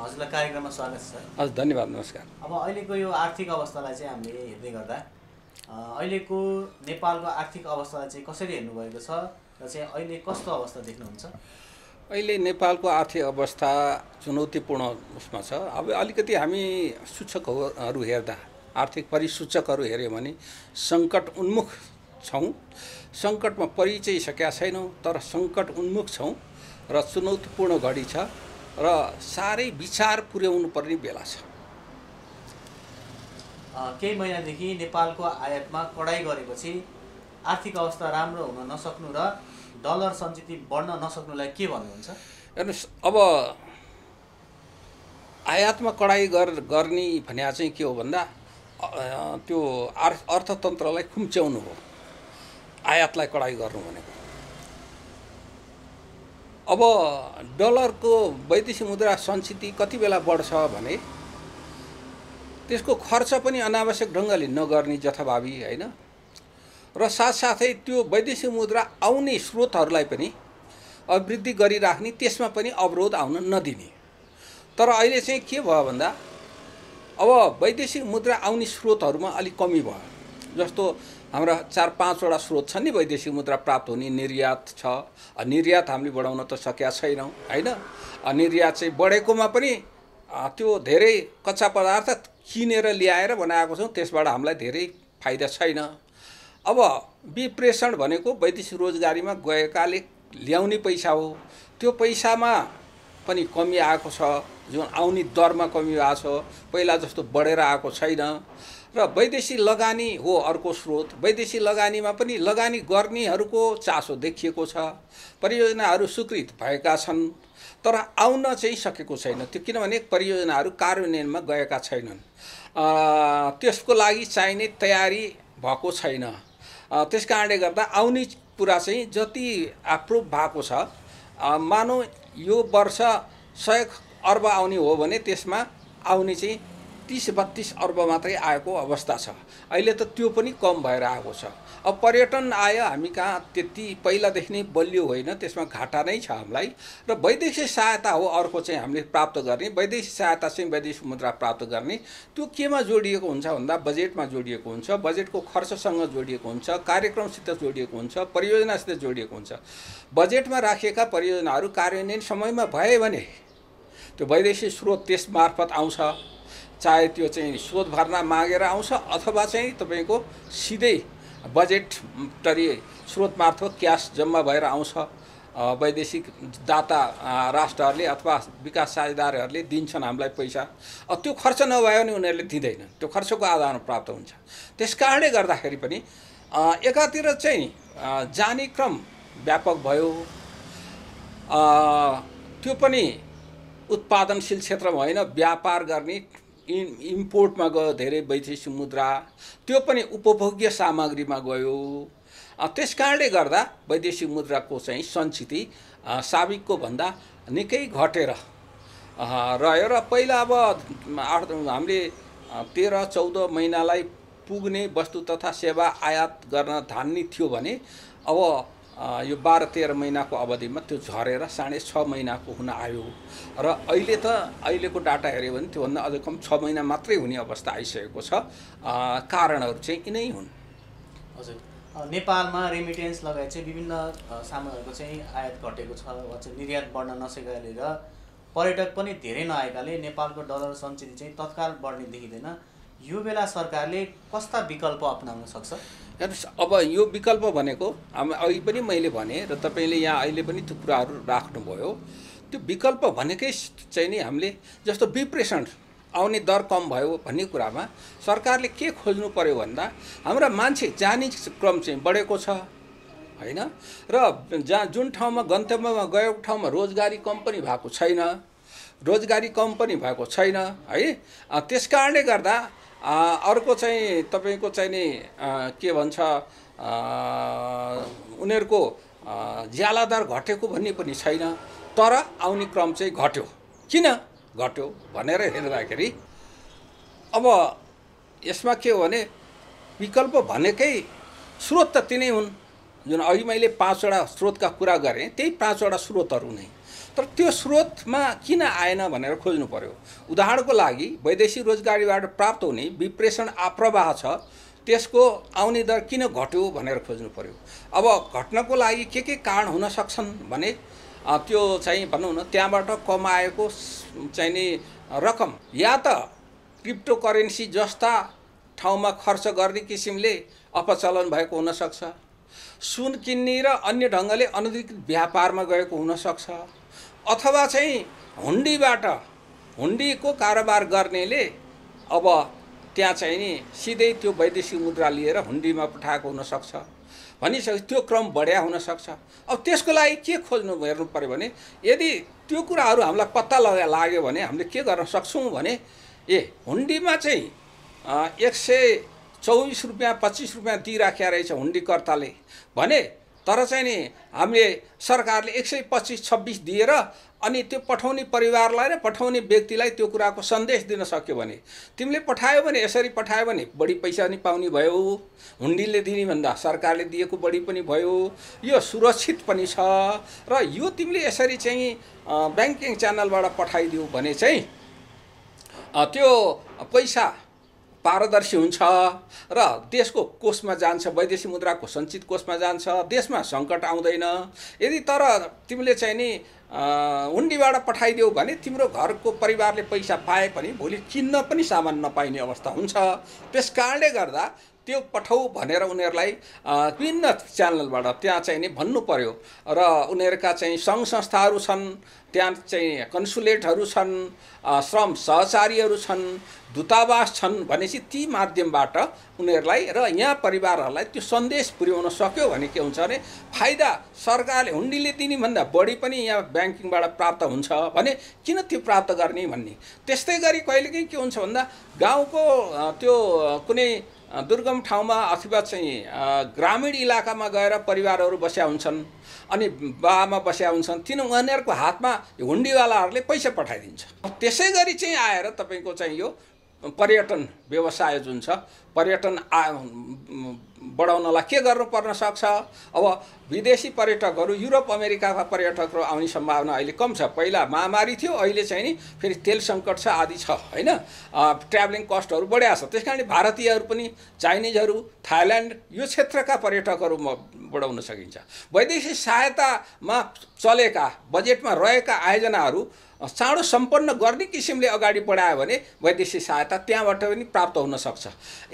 हजुरलाई कार्यक्रममा स्वागत छ हजुर धन्यवाद नमस्कार अब अहिलेको यो आर्थिक अवस्थालाई चाहिँ हामीले हेर्दै गर्दा अहिलेको नेपालको आर्थिक अवस्थालाई चाहिँ कसरी हेर्नुभएको छ र चाहिँ अहिले कस्तो अवस्था देख्नुहुन्छ अहिले नेपालको आर्थिक अवस्था चुनौतीपूर्ण उसमा छ अब अलिकति हामी सूचकहरू हेर्दा आर्थिक परिसूचकहरू हेऱ्यौँ भने सङ्कट उन्मुख छौँ सङ्कटमा परिचय सकेका छैनौँ तर सङ्कट उन्मुख छौँ र चुनौतीपूर्ण घडी छ र साह्रै विचार पुर्याउनु पर्ने बेला छ केही महिनादेखि नेपालको आयातमा कडाइ गरेपछि आर्थिक अवस्था राम्रो हुन नसक्नु र डलर सञ्चित बढ्न नसक्नुलाई के भन्नुहुन्छ हेर्नुहोस् अब आयातमा कडाइ गर गर्ने भने चाहिँ के हो भन्दा त्यो अर्थ अर्थतन्त्रलाई खुम्च्याउनु हो आयातलाई कडाइ गर्नु भनेको अब डलरको वैदेशिक मुद्रा संस्थिति कति बेला बढ्छ भने त्यसको खर्च पनि अनावश्यक ढङ्गले नगर्ने जथाभावी होइन र साथसाथै त्यो वैदेशिक मुद्रा आउने स्रोतहरूलाई पनि अभिवृद्धि गरिराख्ने त्यसमा पनि अवरोध आउन नदिने तर अहिले चाहिँ के भयो भन्दा अब वैदेशिक मुद्रा आउने स्रोतहरूमा अलिक कमी भयो जस्तो हाम्रा चार पाँचवटा स्रोत छन् नि वैदेशिक मुद्रा प्राप्त हुने निर्यात छ निर्यात हामीले बढाउन त सकेका छैनौँ होइन निर्यात चाहिँ बढेकोमा पनि त्यो धेरै कच्चा पदार्थ किनेर ल्याएर बनाएको छौँ त्यसबाट हामीलाई धेरै फाइदा छैन अब विप्रेषण भनेको वैदेशिक रोजगारीमा गएकाले ल्याउने पैसा हो त्यो पैसामा पनि कमी आएको छ जुन आउने दरमा कमी आएको छ पहिला जस्तो बढेर आएको छैन र वैदेशी लगानी हो अर्को स्रोत वैदेशी लगानीमा पनि लगानी गर्नेहरूको चासो देखिएको छ परियोजनाहरू स्वीकृत भएका छन् तर आउन चाहिँ सकेको छैन त्यो किनभने परियोजनाहरू कार्यान्वयनमा गएका छैनन् त्यसको लागि चाहिने तयारी भएको छैन त्यस कारणले गर्दा आउने कुरा चाहिँ जति एप्रुभ भएको छ मानौ यो वर्ष सय अर्ब आउने हो भने त्यसमा आउने चाहिँ तिस बत्तिस अर्ब मात्रै आएको अवस्था छ अहिले त त्यो पनि कम भएर आएको छ अब पर्यटन आय हामी कहाँ त्यति पहिलादेखि नै बलियो होइन त्यसमा घाटा नै छ हामीलाई र वैदेशिक सहायता हो अर्को चाहिँ हामीले प्राप्त गर्ने वैदेशिक सहायता चाहिँ वैदेशिक मुद्रा प्राप्त गर्ने त्यो केमा जोडिएको हुन्छ भन्दा बजेटमा जोडिएको हुन्छ बजेटको खर्चसँग जोडिएको हुन्छ कार्यक्रमसित जोडिएको हुन्छ परियोजनासित जोडिएको हुन्छ बजेटमा राखिएका परियोजनाहरू कार्यान्वयन समयमा भए भने त्यो वैदेशिक स्रोत त्यस मार्फत आउँछ चाहे त्यो चाहिँ स्रोत भर्ना मागेर आउँछ अथवा चाहिँ तपाईँको सिधै बजेट बजेटरी स्रोत मार्फत क्यास जम्मा भएर आउँछ वैदेशिक दाता राष्ट्रहरूले अथवा विकास साझेदारहरूले दिन्छन् हामीलाई पैसा त्यो खर्च नभयो भने उनीहरूले दिँदैनन् त्यो खर्चको आधारमा प्राप्त हुन्छ त्यस कारणले गर्दाखेरि पनि एकातिर चाहिँ जाने क्रम व्यापक भयो त्यो पनि उत्पादनशील क्षेत्रमा होइन व्यापार गर्ने इ इम्पोर्टमा गयो धेरै वैदेशिक मुद्रा त्यो पनि उपभोग्य सामग्रीमा गयो त्यस कारणले गर्दा वैदेशिक मुद्राको चाहिँ सञ्चिति साबिकको भन्दा निकै घटेर रह्यो र पहिला अब हामीले तेह्र चौध महिनालाई पुग्ने वस्तु तथा सेवा आयात गर्न धान्ने थियो भने अब यो बाह्र तेह्र महिनाको अवधिमा त्यो झरेर साढे छ महिनाको हुन आयो र अहिले त अहिलेको डाटा हेऱ्यो भने त्योभन्दा अझ कम छ महिना मात्रै हुने अवस्था आइसकेको छ कारणहरू चाहिँ यिनै हुन् हजुर नेपालमा रेमिटेन्स लगायत चाहिँ विभिन्न सामानहरूको चाहिँ आयात घटेको छ वा चाहिँ निर्यात बढ्न नसकेकाले र पर्यटक पनि धेरै नआएकाले नेपालको डलर सञ्चित चाहिँ तत्काल बढ्ने देखिँदैन यो बेला सरकारले कस्ता विकल्प अप्नाउन सक्छ हेर्नुहोस् अब यो विकल्प भनेको अघि पनि मैले भने र तपाईँले यहाँ अहिले पनि त्यो कुराहरू राख्नुभयो त्यो विकल्प भनेकै चाहिँ नि हामीले जस्तो विप्रेषण आउने दर कम भयो भन्ने कुरामा सरकारले के खोज्नु पऱ्यो भन्दा हाम्रा मान्छे जाने क्रम चाहिँ बढेको छ होइन र जहाँ जुन ठाउँमा गन्तव्यमा गएको ठाउँमा रोजगारी कम पनि भएको छैन रोजगारी कम पनि भएको छैन है त्यस कारणले गर्दा अर्को चाहिँ तपाईँको चाहिँ नि के भन्छ उनीहरूको ज्यालादार घटेको भन्ने पनि छैन तर आउने क्रम चाहिँ घट्यो किन घट्यो भनेर हेर्दाखेरि अब यसमा के हो भने विकल्प भनेकै स्रोत त तिनै हुन् जुन अघि मैले पाँचवटा स्रोतका कुरा गरेँ त्यही पाँचवटा स्रोतहरू नै तर त्यो स्रोतमा किन आएन भनेर खोज्नु पऱ्यो उदाहरणको लागि वैदेशिक रोजगारीबाट प्राप्त हुने विप्रेषण आप्रवाह छ त्यसको आउने दर किन घट्यो भनेर खोज्नु पऱ्यो अब घट्नको लागि के के कारण हुन सक्छन् भने त्यो चाहिँ भनौँ न त्यहाँबाट कमाएको चाहिँ नि रकम या त क्रिप्टो करेन्सी जस्ता ठाउँमा खर्च गर्ने किसिमले अपचलन भएको हुनसक्छ सुन किन्ने र अन्य ढङ्गले अनधिकृत व्यापारमा गएको हुनसक्छ अथवा चाहिँ हुन्डीबाट हुन्डीको कारोबार गर्नेले अब त्यहाँ चाहिँ नि सिधै त्यो वैदेशिक मुद्रा लिएर हुन्डीमा पठाएको हुनसक्छ भनिसके त्यो क्रम बढिया हुनसक्छ अब त्यसको लागि के खोज्नु हेर्नु पऱ्यो भने यदि त्यो कुराहरू हामीलाई पत्ता लगा लाग्यो भने हामीले के गर्न सक्छौँ भने ए हुन्डीमा चाहिँ एक सय चौबिस रुपियाँ पच्चिस रुपियाँ दिइराखेको रहेछ हुन्डीकर्ताले भने तर चाहिँ नि हामीले सरकारले एक सय पच्चिस छब्बिस दिएर अनि त्यो पठाउने परिवारलाई र पठाउने व्यक्तिलाई त्यो कुराको सन्देश दिन सक्यो भने तिमीले पठायो भने यसरी पठायो भने बढी पैसा नि पाउने भयो हुन्डीले दिने भन्दा सरकारले दिएको बढी पनि भयो यो सुरक्षित पनि छ र यो तिमीले यसरी चाहिँ ब्याङ्किङ च्यानलबाट पठाइदियो भने चाहिँ त्यो पैसा पारदर्शी हुन्छ र देशको कोषमा जान्छ वैदेशिक मुद्राको सञ्चित कोषमा जान्छ देशमा सङ्कट आउँदैन यदि तर तिमीले चाहिँ नि हुन्डीबाट पठाइदेऊ भने तिम्रो घरको परिवारले पैसा पाए पनि भोलि चिन्न पनि सामान नपाइने अवस्था हुन्छ त्यस कारणले गर्दा त्यो पठाउ भनेर उनीहरूलाई विभिन्न च्यानलबाट त्यहाँ चाहिँ नि भन्नु पर्यो र उनीहरूका चाहिँ सङ्घ संस्थाहरू छन् त्यहाँ चाहिँ कन्सुलेटहरू छन् श्रम सहचारीहरू छन् दूतावास छन् भनेपछि ती माध्यमबाट उनीहरूलाई र यहाँ परिवारहरूलाई त्यो सन्देश पुर्याउन सक्यो भने के हुन्छ भने फाइदा सरकारले हुन्डीले भन्दा बढी पनि यहाँ ब्याङ्किङबाट प्राप्त हुन्छ भने किन त्यो प्राप्त गर्ने भन्ने त्यस्तै गरी कहिलेकाहीँ के हुन्छ भन्दा गाउँको त्यो कुनै दुर्गम ठाउँमा अथवा चाहिँ ग्रामीण इलाकामा गएर परिवारहरू बस्या हुन्छन् अनि बाबामा बस्या हुन्छन् तिन उनीहरूको हातमा हुन्डीवालाहरूले पैसा पठाइदिन्छ त्यसै गरी चाहिँ आएर तपाईँको चाहिँ यो पर्यटन व्यवसाय जुन छ पर्यटन आ बढाउनलाई के गर्नु पर्न सक्छ अब विदेशी पर्यटकहरू युरोप अमेरिकाका पर्यटकहरू आउने सम्भावना अहिले कम छ पहिला महामारी थियो अहिले चाहिँ नि फेरि तेल सङ्कट छ आदि छ होइन ट्राभलिङ कस्टहरू बढिया छ त्यस कारणले भारतीयहरू पनि चाइनिजहरू थाइल्यान्ड यो क्षेत्रका पर्यटकहरू बढाउन सकिन्छ वैदेशिक सहायतामा चलेका बजेटमा रहेका आयोजनाहरू चाँडो सम्पन्न गर्ने किसिमले अगाडि बढायो भने वैदेशिक सहायता त्यहाँबाट पनि प्राप्त हुनसक्छ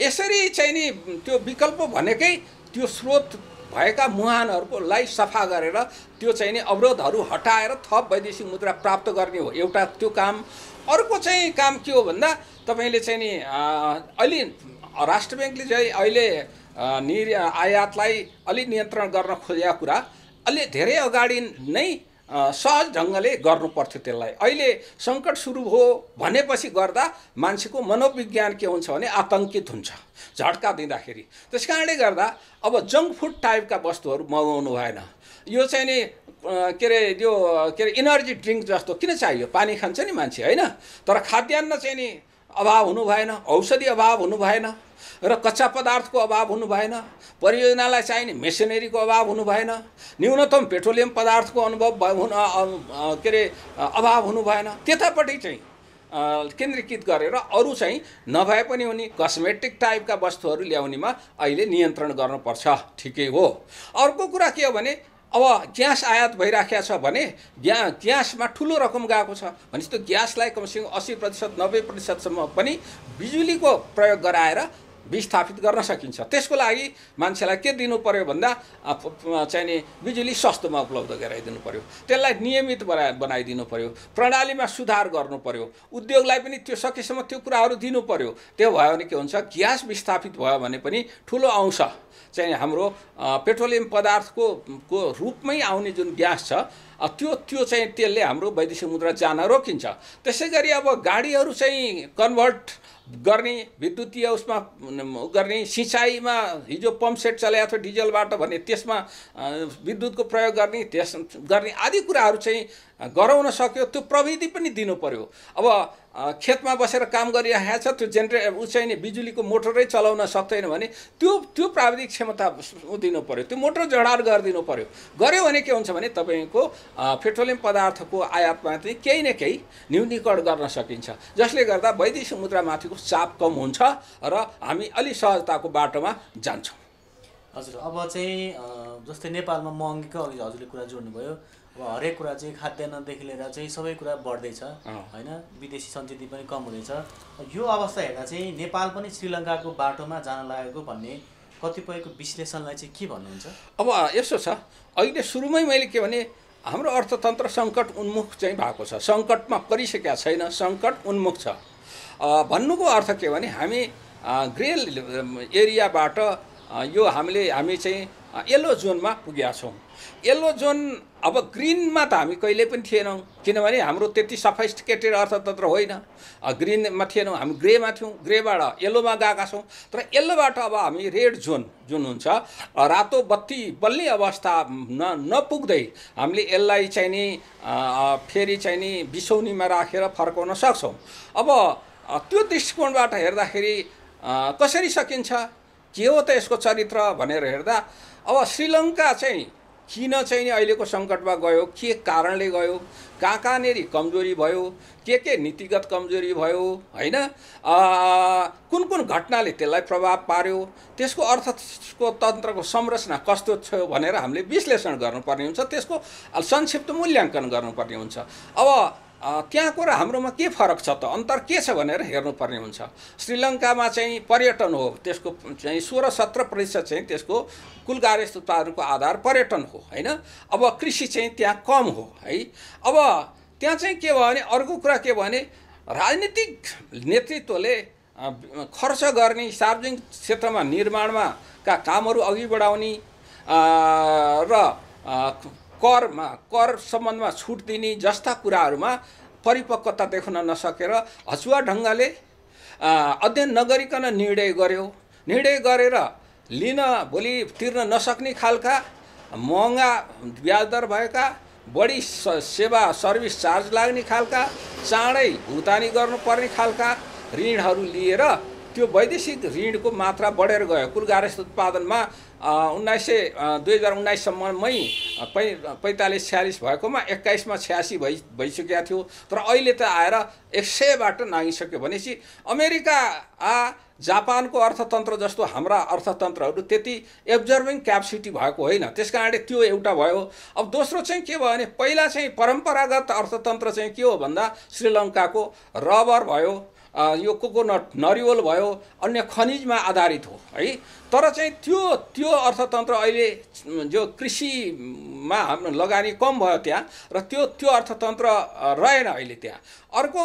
यसरी चाहिँ नि त्यो विकल्प भनेकै त्यो स्रोत भएका मुहानहरूकोलाई सफा गरेर त्यो चाहिँ नि अवरोधहरू हटाएर थप वैदेशिक मुद्रा प्राप्त गर्ने हो एउटा त्यो काम अर्को चाहिँ काम के हो भन्दा तपाईँले चाहिँ नि अहिले राष्ट्र ब्याङ्कले चाहिँ अहिले निर् आयातलाई अलि नियन्त्रण गर्न खोजेका कुरा अलि धेरै अगाडि नै सहज ढङ्गले पर्थ्यो त्यसलाई अहिले सङ्कट सुरु हो भनेपछि गर्दा मान्छेको मनोविज्ञान के हुन्छ भने आतङ्कित हुन्छ झड्का दिँदाखेरि त्यस कारणले गर्दा अब जङ्क फुड टाइपका वस्तुहरू मगाउनु भएन यो चाहिँ नि के अरे यो के अरे इनर्जी ड्रिङ्क जस्तो किन चाहियो पानी खान्छ नि मान्छे होइन तर खाद्यान्न चाहिँ नि अभाव हुनु भएन औषधि अभाव हुनु भएन र कच्चा पदार्थको अभाव हुनु भएन परियोजनालाई चाहिने मेसिनेरीको अभाव हुनु भएन न्यूनतम पेट्रोलियम पदार्थको अनुभव हुन के अरे अभाव हुनु भएन त्यतापट्टि चाहिँ केन्द्रीकृत गरेर अरू चाहिँ नभए पनि उनी कस्मेटिक टाइपका वस्तुहरू ल्याउनेमा अहिले नियन्त्रण गर्नुपर्छ ठिकै हो अर्को कुरा के हो भने अब ग्यास आयात भइराखेको छ भने ग्या ग्यासमा ठुलो रकम गएको छ भनेपछि त्यो ग्यासलाई कमसेकम अस्सी प्रतिशत नब्बे प्रतिशतसम्म पनि बिजुलीको प्रयोग गराएर विस्थापित गर्न सकिन्छ त्यसको लागि मान्छेलाई के दिनु पऱ्यो भन्दा चाहिँ नि बिजुली सस्तोमा उपलब्ध गराइदिनु पऱ्यो त्यसलाई नियमित बना बनाइदिनु पऱ्यो प्रणालीमा सुधार गर्नु पऱ्यो उद्योगलाई पनि त्यो सकेसम्म त्यो कुराहरू दिनु पऱ्यो त्यो भयो भने के हुन्छ ग्यास विस्थापित भयो भने पनि ठुलो अंश चाहिँ हाम्रो पेट्रोलियम पदार्थको को रूपमै आउने जुन ग्यास छ त्यो त्यो चाहिँ त्यसले हाम्रो वैदेशिक मुद्रा जान रोकिन्छ त्यसै गरी अब गाडीहरू चाहिँ कन्भर्ट गर्ने विद्युतीय उसमा गर्ने सिँचाइमा हिजो पम्प सेट चलाएको थियो डिजलबाट भने त्यसमा विद्युतको प्रयोग गर्ने त्यस गर्ने आदि कुराहरू चाहिँ गराउन सक्यो त्यो प्रविधि पनि दिनु पर्यो अब खेतमा बसेर काम गरिरहेको छ त्यो जेनेरे ऊ चाहिँ नि बिजुलीको मोटरै चलाउन सक्दैन भने त्यो त्यो प्राविधिक क्षमता दिनु पऱ्यो त्यो मोटर जडार गरिदिनु पऱ्यो गऱ्यो भने के हुन्छ भने तपाईँको पेट्रोलियम पदार्थको आयातमा चाहिँ केही न केही न्यूनीकरण गर्न सकिन्छ जसले गर्दा वैदेशिक मुद्रामाथिको चाप कम हुन्छ र हामी अलिक सहजताको बाटोमा जान्छौँ हजुर अब चाहिँ जस्तै नेपालमा महँगीको अघि हजुरले कुरा जोड्नुभयो अब हरेक कुरा चाहिँ खाद्यान्नदेखि लिएर चाहिँ सबै कुरा बढ्दैछ होइन विदेशी सञ्चित पनि कम हुँदैछ यो अवस्था हेर्दा चाहिँ नेपाल पनि श्रीलङ्काको बाटोमा जान लागेको भन्ने कतिपयको विश्लेषणलाई चाहिँ के भन्नुहुन्छ अब यसो छ अहिले सुरुमै मैले के भने हाम्रो अर्थतन्त्र सङ्कट उन्मुख चाहिँ भएको छ सङ्कटमा परिसकेका छैन सङ्कट उन्मुख छ भन्नुको अर्थ के भने हामी ग्रे एरियाबाट यो हामीले हामी चाहिँ येल्लो जोनमा पुगेका छौँ येल्लो जोन अब ग्रिनमा त हामी कहिले पनि थिएनौँ किनभने हाम्रो त्यति सफिस्टिकेटेड अर्थतन्त्र होइन ग्रिनमा थिएनौँ हामी ग्रेमा थियौँ ग्रेबाट येलोमा गएका छौँ तर येलोबाट अब हामी रेड जोन जुन हुन्छ रातो बत्ती बल्ने अवस्था न नपुग्दै हामीले यसलाई चाहिँ नि फेरि चाहिँ नि बिसौनीमा राखेर फर्काउन सक्छौँ अब त्यो दृष्टिकोणबाट हेर्दाखेरि कसरी सकिन्छ के हो त यसको चरित्र भनेर हेर्दा अब श्रीलङ्का चाहिँ किन चाहिँ नि अहिलेको सङ्कटमा गयो के कारणले गयो कहाँ कहाँनेरि कमजोरी भयो के के नीतिगत कमजोरी भयो होइन कुन कुन घटनाले त्यसलाई प्रभाव पार्यो त्यसको अर्थको तन्त्रको संरचना कस्तो छ भनेर हामीले विश्लेषण गर्नुपर्ने हुन्छ त्यसको संक्षिप्त मूल्याङ्कन गर्नुपर्ने हुन्छ अब त्यहाँको र हाम्रोमा के फरक छ त अन्तर के छ भनेर हेर्नुपर्ने हुन्छ श्रीलङ्कामा चाहिँ पर्यटन हो त्यसको चाहिँ सोह्र सत्र प्रतिशत चाहिँ त्यसको कुल गार्हस्थ उत्पादनको आधार पर्यटन हो होइन अब कृषि चाहिँ त्यहाँ कम हो है अब त्यहाँ चाहिँ के भयो भने अर्को कुरा के भयो भने राजनीतिक नेतृत्वले खर्च गर्ने सार्वजनिक क्षेत्रमा निर्माणमा का कामहरू अघि बढाउने र करमा कर सम्बन्धमा छुट दिने जस्ता कुराहरूमा परिपक्वता देखाउन नसकेर हचुवा ढङ्गले अध्ययन नगरिकन निर्णय गर्यो निर्णय गरेर लिन भोलि तिर्न नसक्ने खालका महँगा ब्याजदर भएका बढी सेवा सर्भिस चार्ज लाग्ने खालका चाँडै भुक्तानी गर्नुपर्ने खालका ऋणहरू लिएर त्यो वैदेशिक ऋणको मात्रा बढेर गयो कुल गार्हस्थ उत्पादनमा उन्नाइस सय दुई हजार उन्नाइससम्ममै पै पैँतालिस छ्यालिस भएकोमा एक्काइसमा छ्यासी भइ भइसकेका थियो तर अहिले त आएर एक सयबाट नागिसक्यो भनेपछि अमेरिका आ जापानको अर्थतन्त्र जस्तो हाम्रा अर्थतन्त्रहरू त्यति एब्जर्भिङ क्यापसिटी भएको होइन त्यस कारणले त्यो एउटा भयो अब दोस्रो चाहिँ के भयो भने पहिला चाहिँ परम्परागत अर्थतन्त्र चाहिँ के हो भन्दा श्रीलङ्काको रबर भयो यो कोकोनट नरिवल भयो अन्य खनिजमा आधारित हो है तर चाहिँ त्यो त्यो अर्थतन्त्र अहिले जो कृषिमा हाम्रो लगानी कम भयो त्यहाँ र त्यो त्यो अर्थतन्त्र रहेन अहिले त्यहाँ अर्को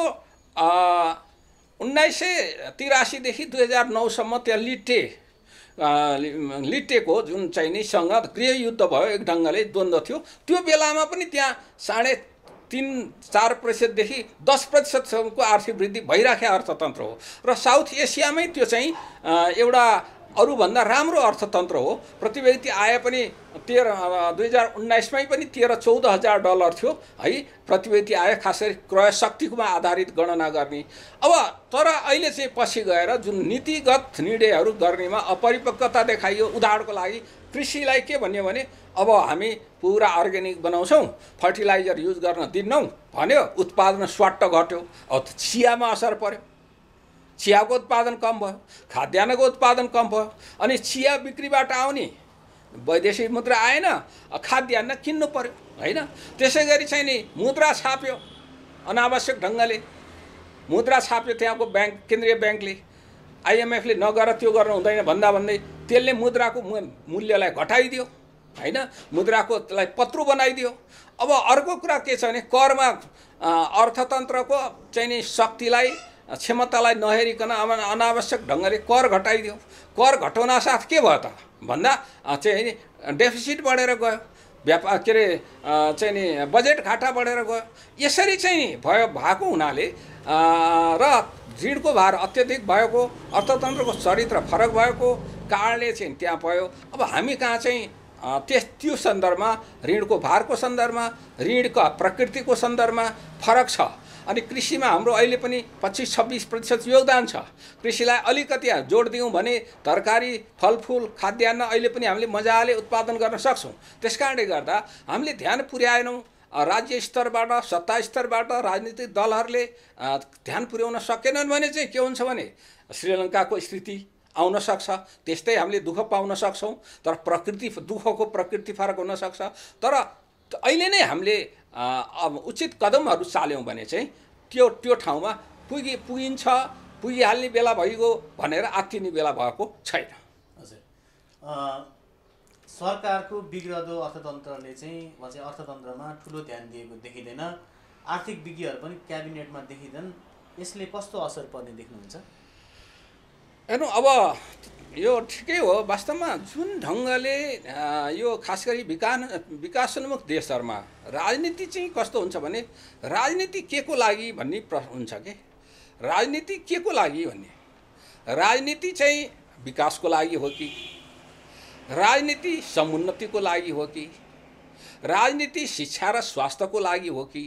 उन्नाइस सय तिरासीदेखि दुई हजार नौसम्म त्यहाँ लिटे लिटेको जुन चाहिँ नि सङ्घ गृहयुद्ध भयो एक ढङ्गले द्वन्द्व थियो त्यो बेलामा पनि त्यहाँ साढे तिन चार प्रतिशतदेखि दस प्रतिशतसम्मको आर्थिक वृद्धि भइराखे अर्थतन्त्र हो र साउथ एसियामै त्यो चाहिँ एउटा अरूभन्दा राम्रो अर्थतन्त्र हो प्रति व्यक्ति आय पनि तेह्र दुई हजार उन्नाइसमै पनि तेह्र चौध हजार डलर थियो है प्रति व्यक्ति आय खास गरी क्रय शक्तिमा आधारित गणना गर्ने अब तर अहिले चाहिँ पछि गएर जुन नीतिगत निर्णयहरू गर्नेमा अपरिपक्वता देखाइयो उदाहरणको लागि कृषिलाई के भन्यो भने अब हामी पुरा अर्ग्यानिक बनाउँछौँ फर्टिलाइजर युज गर्न दिन्नौँ भन्यो उत्पादन स्वाट घट्यो अब चियामा असर पर्यो चियाको उत्पादन कम भयो खाद्यान्नको उत्पादन कम भयो अनि चिया बिक्रीबाट आउने वैदेशिक मुद्रा आएन खाद्यान्न किन्नु पऱ्यो होइन त्यसै गरी चाहिँ नि मुद्रा छाप्यो अनावश्यक ढङ्गले मुद्रा छाप्यो त्यहाँको ब्याङ्क केन्द्रीय ब्याङ्कले आइएमएफले नगर त्यो गर्नु हुँदैन भन्दा भन्दै त्यसले मुद्राको मूल्यलाई घटाइदियो होइन मुद्राको त्यसलाई पत्रु बनाइदियो अब अर्को कुरा के छ भने करमा अर्थतन्त्रको चाहिँ नि शक्तिलाई क्षमतालाई नहेरिकन अनावश्यक ढङ्गले कर घटाइदियो कर घटाउन साथ के भयो त भन्दा चाहिँ नि डेफिसिट बढेर गयो व्यापार के अरे चाहिँ नि बजेट घाटा बढेर गयो यसरी चाहिँ नि भयो भएको हुनाले र ऋणको भार अत्यधिक भएको अर्थतन्त्रको चरित्र फरक भएको कारणले चाहिँ त्यहाँ भयो अब हामी कहाँ चाहिँ त्यस त्यो सन्दर्भमा ऋणको भारको सन्दर्भमा ऋणका प्रकृतिको सन्दर्भमा फरक छ अनि कृषिमा हाम्रो अहिले पनि पच्चिस छब्बिस प्रतिशत योगदान छ कृषिलाई अलिकति जोड दियौँ भने तरकारी फलफुल खाद्यान्न अहिले पनि हामीले मजाले उत्पादन गर्न सक्छौँ त्यस कारणले गर्दा हामीले ध्यान पुर्याएनौँ राज्य स्तरबाट सत्ता स्तरबाट राजनीतिक दलहरूले ध्यान पुर्याउन सकेनन् भने चाहिँ के हुन्छ भने श्रीलङ्काको स्थिति आउन सक्छ त्यस्तै हामीले दुःख पाउन सक्छौँ तर प्रकृति दुःखको प्रकृति फरक हुनसक्छ तर अहिले नै हामीले अब उचित कदमहरू चाल्यौँ भने चाहिँ त्यो त्यो ठाउँमा पुगि पुगिन्छ पुगिहाल्ने बेला भइगयो भनेर आत्तिने बेला भएको छैन हजुर सरकारको बिग्रदो अर्थतन्त्रले चाहिँ चाहिँ अर्थतन्त्रमा ठुलो ध्यान दिएको देखिँदैन आर्थिक विज्ञहरू पनि क्याबिनेटमा देखिँदैन यसले कस्तो असर पर्ने देख्नुहुन्छ हेर्नु अब यो ठिकै हो वास्तवमा जुन ढङ्गले यो खास गरी विकास विकासोन्मुख देशहरूमा राजनीति चाहिँ कस्तो हुन्छ भने राजनीति के को लागि भन्ने प्रश्न हुन्छ कि राजनीति के को लागि भन्ने राजनीति चाहिँ विकासको लागि हो कि राजनीति समुन्नतिको लागि हो कि राजनीति शिक्षा र स्वास्थ्यको लागि हो कि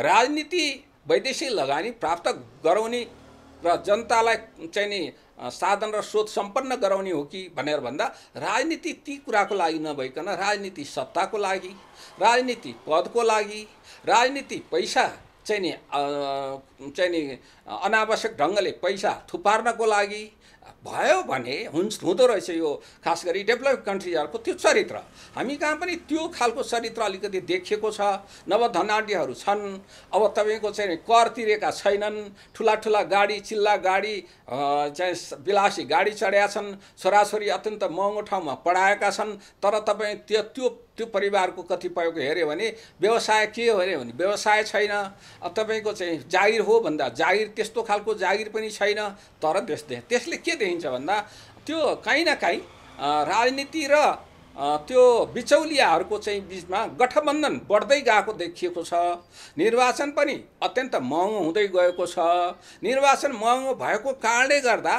राजनीति वैदेशिक लगानी प्राप्त गराउने र जनतालाई चाहिँ नि साधन र स्रोत सम्पन्न गराउने हो कि भनेर भन्दा राजनीति ती कुराको लागि नभइकन राजनीति सत्ताको लागि राजनीति पदको लागि राजनीति पैसा चाहिँ नि चाहिँ नि अनावश्यक ढङ्गले पैसा थुपार्नको लागि भयो भने हुन्छ हुँदो रहेछ यो खास गरी डेभलप कन्ट्रिजहरूको त्यो चरित्र हामी कहाँ पनि त्यो खालको चरित्र अलिकति देखिएको छ नव धनाड्यहरू छन् अब तपाईँको चाहिँ कर तिरेका छैनन् ठुला ठुला गाडी चिल्ला गाडी चाहिँ विलासी गाडी चढेका छन् छोराछोरी अत्यन्त महँगो ठाउँमा पढाएका छन् तर तपाईँ त्यो त्यो त्यो परिवारको कतिपयको हेऱ्यो भने व्यवसाय के हो अरे भने व्यवसाय छैन तपाईँको चाहिँ जागिर हो भन्दा जागिर त्यस्तो खालको जागिर पनि छैन तर त्यस त्यसले के देखिन्छ भन्दा त्यो काहीँ न काहीँ राजनीति र त्यो बिचौलियाहरूको चाहिँ बिचमा गठबन्धन बढ्दै गएको देखिएको छ निर्वाचन पनि अत्यन्त महँगो हुँदै गएको छ निर्वाचन महँगो भएको कारणले गर्दा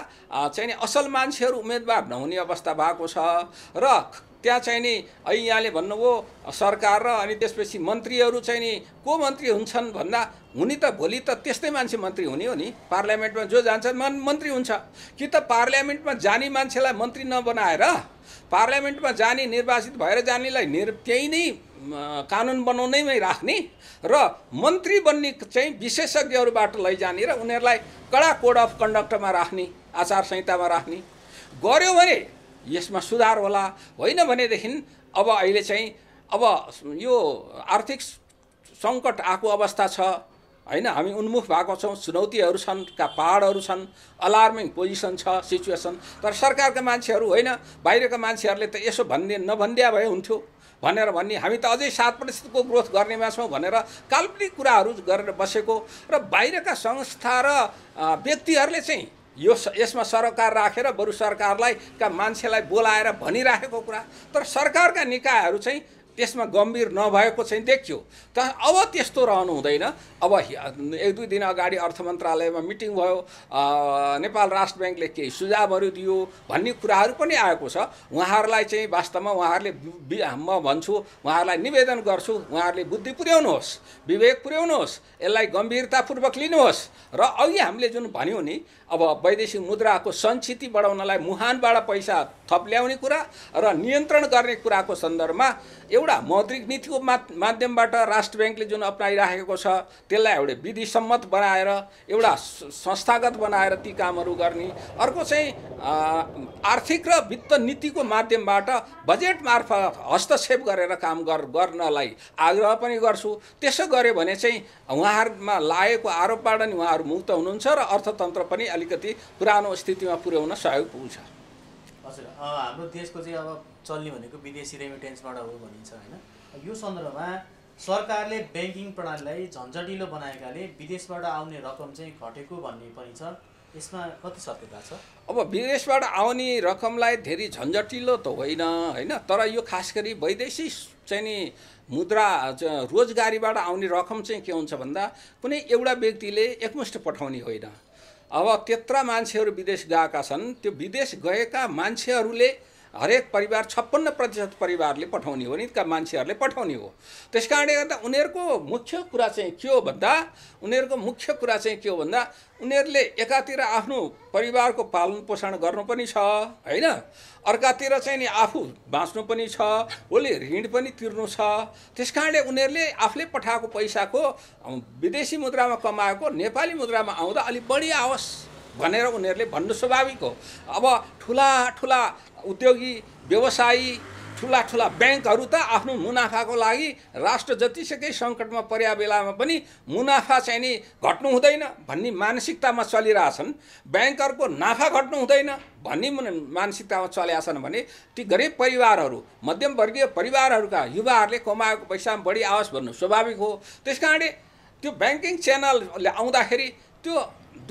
चाहिँ असल मान्छेहरू उम्मेदवार नहुने अवस्था भएको छ र त्यहाँ चाहिँ नि यहाँले भन्नुभयो सरकार र अनि त्यसपछि मन्त्रीहरू चाहिँ नि को मन्त्री हुन्छन् भन्दा हुने त भोलि त त्यस्तै मान्छे मन्त्री हुने हो नि पार्लियामेन्टमा जो जान्छ मन मन्त्री हुन्छ कि त पार्लियामेन्टमा जाने मान्छेलाई मन्त्री नबनाएर पार्लियामेन्टमा जाने निर्वाचित भएर जानेलाई निर् त्यही नै कानुन बनाउनैमै राख्ने र मन्त्री बन्ने चाहिँ विशेषज्ञहरूबाट लैजाने र उनीहरूलाई कडा कोड अफ कन्डक्टमा राख्ने आचार संहितामा राख्ने गऱ्यो भने यसमा सुधार होला होइन भनेदेखि अब अहिले चाहिँ अब यो आर्थिक सङ्कट आएको अवस्था छ होइन हामी उन्मुख भएको छौँ चुनौतीहरू छन् का पाहाडहरू छन् अलार्मिङ पोजिसन छ सिचुएसन तर सरकारका मान्छेहरू होइन बाहिरका मान्छेहरूले त यसो भन्ने नभनिदिया भए हुन्थ्यो भनेर भन्ने हामी त अझै सात प्रतिशतको ग्रोथ गर्नेमा छौँ भनेर काल्पनिक कुराहरू गरेर बसेको र बाहिरका संस्था र व्यक्तिहरूले चाहिँ यो यसमा सरकार राखेर बरु सरकारलाई का मान्छेलाई बोलाएर भनिराखेको कुरा तर सरकारका निकायहरू चाहिँ त्यसमा गम्भीर नभएको चाहिँ देखियो त अब त्यस्तो रहनु हुँदैन अब एक दुई दिन अगाडि अर्थ मन्त्रालयमा मिटिङ भयो नेपाल राष्ट्र ब्याङ्कले केही सुझावहरू दियो भन्ने कुराहरू पनि आएको छ उहाँहरूलाई चाहिँ वास्तवमा उहाँहरूले म भन्छु उहाँहरूलाई निवेदन गर्छु उहाँहरूले बुद्धि पुर्याउनुहोस् विवेक पुर्याउनुहोस् यसलाई गम्भीरतापूर्वक लिनुहोस् र अघि हामीले जुन भन्यौँ नि अब वैदेशिक मुद्राको सञ्चिति बढाउनलाई मुहानबाट पैसा थप ल्याउने कुरा र नियन्त्रण गर्ने कुराको सन्दर्भमा एउटा मौद्रिक नीतिको माध्यमबाट राष्ट्र ब्याङ्कले जुन अप्नाइराखेको छ त्यसलाई एउटा विधिसम्मत बनाएर एउटा संस्थागत बनाएर ती कामहरू गर्ने अर्को चाहिँ आर्थिक र वित्त नीतिको माध्यमबाट बजेट मार्फत हस्तक्षेप गरेर काम गर गर्नलाई आग्रह पनि गर्छु त्यसो गऱ्यो भने चाहिँ उहाँहरूमा लागेको आरोपबाट नि उहाँहरू मुक्त हुनुहुन्छ र अर्थतन्त्र पनि अलिकति पुरानो स्थितिमा पुर्याउन सहयोग पुग्छ हजुर हाम्रो देशको चाहिँ अब चल्ने भनेको विदेशी रेमिटेन्सबाट हो भनिन्छ होइन यो सन्दर्भमा सरकारले ब्याङ्किङ प्रणालीलाई झन्झटिलो बनाएकाले विदेशबाट आउने रकम चाहिँ घटेको भन्ने पनि छ यसमा कति सत्यता छ अब विदेशबाट आउने रकमलाई धेरै झन्झटिलो त होइन होइन तर यो खास गरी वैदेशिक चाहिँ नि मुद्रा रोजगारीबाट आउने रकम चाहिँ के हुन्छ भन्दा कुनै एउटा व्यक्तिले एकमुष्ट पठाउने होइन अब त्यत्र मान्छेहरू विदेश गएका छन् त्यो विदेश गएका मान्छेहरूले हरेक परिवार छप्पन्न प्रतिशत परिवारले पठाउने हो नि मान्छेहरूले पठाउने हो त्यस कारणले गर्दा उनीहरूको मुख्य कुरा चाहिँ के हो भन्दा उनीहरूको मुख्य कुरा चाहिँ के हो भन्दा उनीहरूले एकातिर आफ्नो परिवारको पालन पोषण गर्नु पनि छ होइन अर्कातिर चाहिँ नि आफू बाँच्नु पनि छ उसले ऋण पनि तिर्नु छ त्यस कारणले उनीहरूले आफूले पठाएको पैसाको विदेशी मुद्रामा कमाएको नेपाली मुद्रामा आउँदा अलिक बढी आओस् भनेर उनीहरूले भन्नु स्वाभाविक हो अब ठुला ठुला उद्योगी व्यवसायी ठुला ठुला ब्याङ्कहरू त आफ्नो मुनाफाको लागि राष्ट्र जतिसुकै सङ्कटमा पर्या बेलामा पनि मुनाफा चाहिँ नि घट्नु हुँदैन भन्ने मानसिकतामा चलिरहेछन् ब्याङ्कहरूको नाफा घट्नु हुँदैन भन्ने मानसिकतामा चलिरहेछन् भने ती गरिब परिवारहरू मध्यमवर्गीय परिवारहरूका युवाहरूले कमाएको पैसामा बढी आओस् भन्नु स्वाभाविक हो त्यस कारणले त्यो ब्याङ्किङ च्यानलले आउँदाखेरि त्यो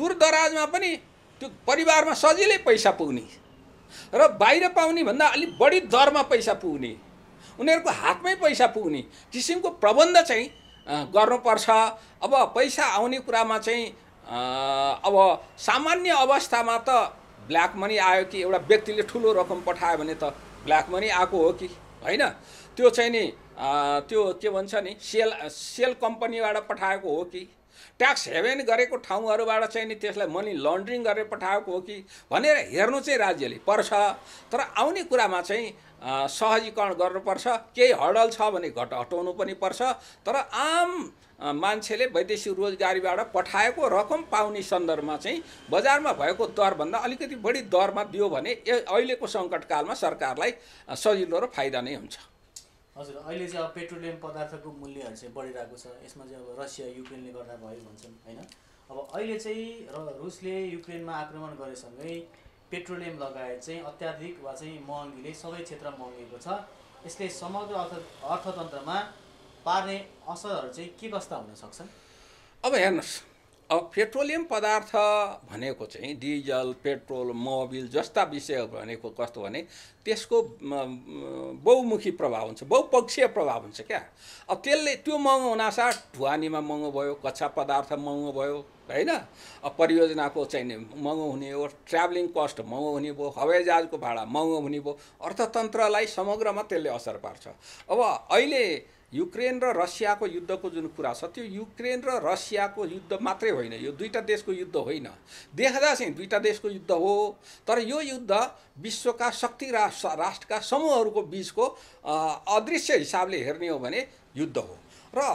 दूरदराजमा पनि त्यो परिवारमा सजिलै पैसा पुग्ने र बाहिर पाउने भन्दा अलिक बढी दरमा पैसा पुग्ने उनीहरूको हातमै पैसा पुग्ने किसिमको प्रबन्ध चाहिँ गर्नुपर्छ अब पैसा आउने कुरामा चाहिँ अब सामान्य अवस्थामा त ब्ल्याक मनी आयो कि एउटा व्यक्तिले ठुलो रकम पठायो भने त ब्ल्याक मनी आएको हो कि होइन त्यो चाहिँ नि त्यो के भन्छ नि सेल सेल कम्पनीबाट पठाएको हो कि ट्याक्स हेभेन गरेको ठाउँहरूबाट चाहिँ नि त्यसलाई मनी लन्ड्रिङ गरेर पठाएको हो कि भनेर हेर्नु चाहिँ राज्यले पर्छ तर आउने कुरामा चाहिँ सहजीकरण गर्नुपर्छ केही हडल छ भने घट हटाउनु पनि पर्छ तर आम मान्छेले वैदेशिक रोजगारीबाट पठाएको रकम पाउने सन्दर्भमा चाहिँ बजारमा भएको दरभन्दा अलिकति बढी दरमा दियो भने अहिलेको सङ्कटकालमा सरकारलाई सजिलो र फाइदा नै हुन्छ हजुर अहिले चाहिँ अब पेट्रोलियम पदार्थको मूल्यहरू चाहिँ बढिरहेको छ यसमा चाहिँ अब रसिया युक्रेनले गर्दा भयो भन्छन् होइन अब अहिले चाहिँ र रुसले युक्रेनमा आक्रमण गरेसँगै पेट्रोलियम लगायत चाहिँ अत्याधिक वा चाहिँ महँगीले सबै क्षेत्र महँगेको छ यसले समग्र अर्थ अर्थतन्त्रमा पार्ने असरहरू चाहिँ के कस्ता हुन सक्छन् अब हेर्नुहोस् अब पेट्रोलियम पदार्थ भनेको चाहिँ डिजल पेट्रोल मोबिल जस्ता विषय भनेको कस्तो भने त्यसको बहुमुखी प्रभाव हुन्छ बहुपक्षीय प्रभाव हुन्छ क्या अब त्यसले त्यो महँगो हुनासाथ ढुवानीमा महँगो भयो कच्चा पदार्थ महँगो भयो होइन अब परियोजनाको चाहिँ महँगो हुने हो ट्राभलिङ कस्ट महँगो हुने भयो हवाईजहाजको भाडा महँगो हुने भयो अर्थतन्त्रलाई समग्रमा त्यसले असर पार्छ अब अहिले युक्रेन र रसियाको युद्धको जुन कुरा छ त्यो युक्रेन र रसियाको युद्ध मात्रै होइन यो दुईवटा देशको युद्ध होइन देख्दा चाहिँ दुईवटा देशको युद्ध हो तर यो युद्ध विश्वका शक्ति राष्ट्र राष्ट्रका समूहहरूको बिचको अदृश्य हिसाबले हेर्ने हो भने युद्ध हो र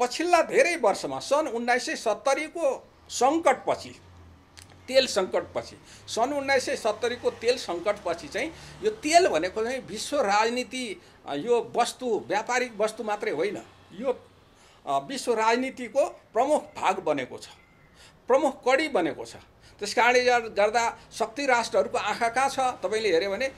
पछिल्ला धेरै वर्षमा सन् उन्नाइस सय सत्तरीको सङ्कटपछि तेल सङ्कटपछि सन् उन्नाइस सय सत्तरीको तेल सङ्कटपछि चाहिँ यो तेल भनेको चाहिँ विश्व राजनीति यो वस्तु व्यापारिक वस्तु मात्रै होइन यो विश्व राजनीतिको प्रमुख भाग बनेको छ प्रमुख कडी बनेको छ त्यस कारणले गर्दा शक्ति राष्ट्रहरूको आँखा कहाँ छ तपाईँले हेऱ्यो भने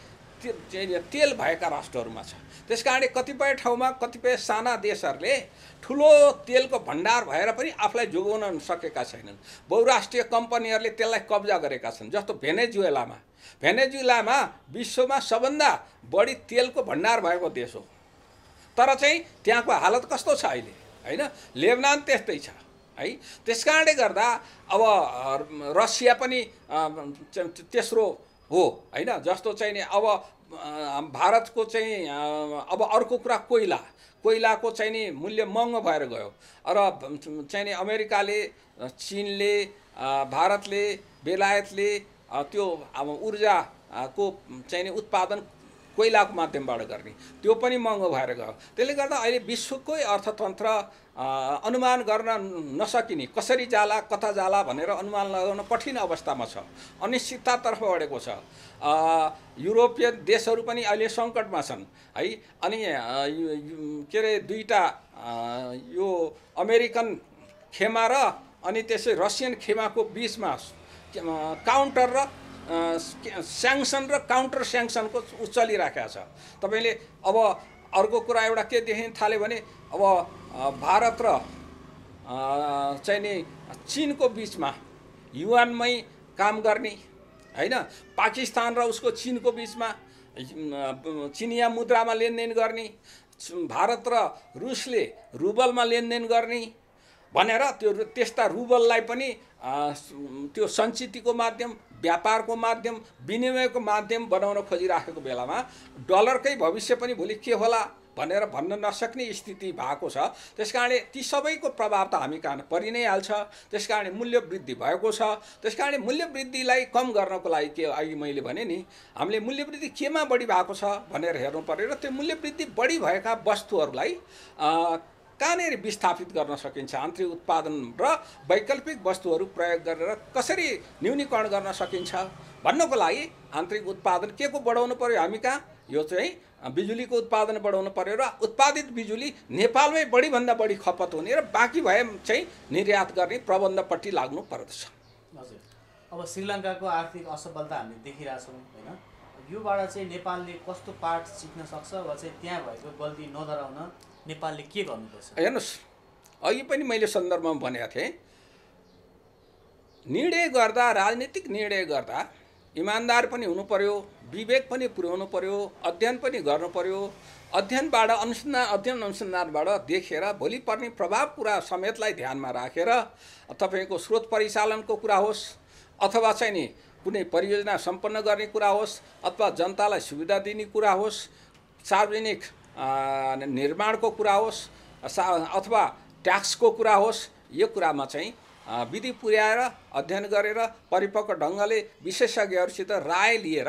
चाहिँ तेल भएका राष्ट्रहरूमा छ त्यस कारणले कतिपय ठाउँमा कतिपय साना देशहरूले ठुलो तेलको भण्डार भएर पनि आफूलाई जोगाउन सकेका छैनन् बहुराष्ट्रिय कम्पनीहरूले त्यसलाई कब्जा गरेका छन् जस्तो भेनेजुएलामा भेनेजुएलामा विश्वमा सबभन्दा बढी तेलको भण्डार भएको देश हो तर चाहिँ त्यहाँको हालत कस्तो छ अहिले होइन लेबनान त्यस्तै छ है त्यस कारणले गर्दा अब रसिया पनि तेस्रो हो होइन जस्तो चाहिँ नि अब भारतको चाहिँ अब अर्को कुरा कोइला कोइलाको चाहिँ नि मूल्य महँगो भएर गयो र चाहिँ नि अमेरिकाले चिनले भारतले बेलायतले त्यो अब ऊर्जाको चाहिँ नि उत्पादन कोइलाको माध्यमबाट गर्ने त्यो पनि महँगो भएर गयो त्यसले गर्दा अहिले विश्वकै अर्थतन्त्र अनुमान गर्न नसकिने कसरी जाला कता जाला भनेर अनुमान लगाउन कठिन अवस्थामा छ अनिश्चिततातर्फ बढेको छ युरोपियन देशहरू पनि अहिले सङ्कटमा छन् है अनि के अरे दुईवटा यो अमेरिकन खेमा र अनि त्यसै रसियन खेमाको बिचमा काउन्टर र स्याङसन र काउन्टर स्याङसनको चलिरहेको छ तपाईँले अब अर्को कुरा एउटा के देखिन थाल्यो भने अब भारत र चाहिँ नि चिनको बिचमा युवानमै काम गर्ने होइन पाकिस्तान र उसको चिनको बिचमा चिनिया मुद्रामा लेनदेन गर्ने भारत र रुसले रुबलमा लेनदेन गर्ने भनेर त्यो त्यस्ता रुबललाई पनि त्यो सञ्चितको माध्यम व्यापारको माध्यम विनिमयको माध्यम बनाउन खोजिराखेको बेलामा डलरकै भविष्य पनि भोलि के होला भनेर भन्न नसक्ने स्थिति भएको छ त्यस कारणले ती सबैको प्रभाव त हामी कहाँ परि नै हाल्छ त्यस कारणले मूल्य वृद्धि भएको छ त्यस कारणले मूल्य वृद्धिलाई कम गर्नको लागि के अघि मैले भने नि हामीले मूल्य वृद्धि केमा बढी भएको छ भनेर हेर्नु पऱ्यो र त्यो मूल्य वृद्धि बढी भएका वस्तुहरूलाई कहाँनिर विस्थापित गर्न सकिन्छ आन्तरिक उत्पादन र वैकल्पिक वस्तुहरू प्रयोग गरेर कसरी न्यूनीकरण गर्न सकिन्छ भन्नको लागि आन्तरिक उत्पादन के को बढाउनु पऱ्यो हामी कहाँ यो चाहिँ बिजुलीको उत्पादन बढाउनु पर्यो र उत्पादित बिजुली नेपालमै बढीभन्दा बढी खपत हुने र बाँकी भए चाहिँ निर्यात गर्ने प्रबन्धपट्टि लाग्नु पर्दछ हजुर अब श्रीलङ्काको आर्थिक असफलता हामीले देखिरहेछौँ होइन योबाट चाहिँ नेपालले कस्तो पाठ सिक्न सक्छ वा चाहिँ त्यहाँ भएको गल्ती नदराउन नेपालले के गर्नुपर्छ हेर्नुहोस् अघि पनि मैले सन्दर्भमा भनेको थिएँ निर्णय गर्दा राजनीतिक निर्णय गर्दा इमान्दार पनि हुनु पर्यो विवेक पनि पुर्याउनु पर्यो अध्ययन पनि गर्नु पर्यो अध्ययनबाट अनुसन्धान अध्ययन अनुसन्धानबाट देखेर भोलि पर्ने प्रभाव कुरा समेतलाई ध्यानमा राखेर तपाईँको स्रोत परिचालनको कुरा होस् अथवा चाहिँ नि कुनै परियोजना सम्पन्न गर्ने कुरा होस् अथवा जनतालाई सुविधा दिने कुरा होस् सार्वजनिक निर्माणको कुरा होस् अथवा ट्याक्सको कुरा होस् यो कुरामा चाहिँ विधि पुर्याएर अध्ययन गरेर परिपक्व ढङ्गले विशेषज्ञहरूसित राय लिएर